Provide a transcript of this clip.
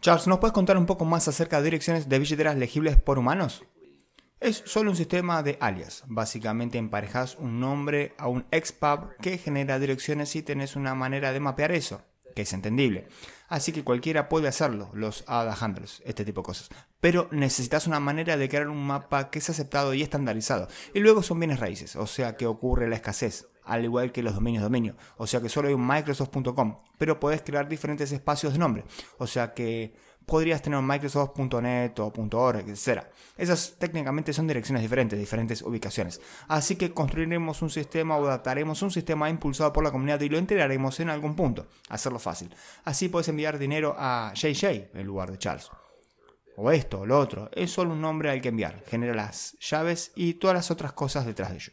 Charles, ¿nos puedes contar un poco más acerca de direcciones de billeteras legibles por humanos? Es solo un sistema de alias. Básicamente emparejas un nombre a un expub que genera direcciones y tenés una manera de mapear eso, que es entendible. Así que cualquiera puede hacerlo, los ADA handles, este tipo de cosas. Pero necesitas una manera de crear un mapa que es aceptado y estandarizado. Y luego son bienes raíces, o sea que ocurre la escasez al igual que los dominios dominio. O sea que solo hay un microsoft.com, pero podés crear diferentes espacios de nombre. O sea que podrías tener un microsoft.net o .org, etc. Esas técnicamente son direcciones diferentes, diferentes ubicaciones. Así que construiremos un sistema o adaptaremos un sistema impulsado por la comunidad y lo enteraremos en algún punto. Hacerlo fácil. Así puedes enviar dinero a JJ en lugar de Charles. O esto, o lo otro. Es solo un nombre al que enviar. Genera las llaves y todas las otras cosas detrás de ello.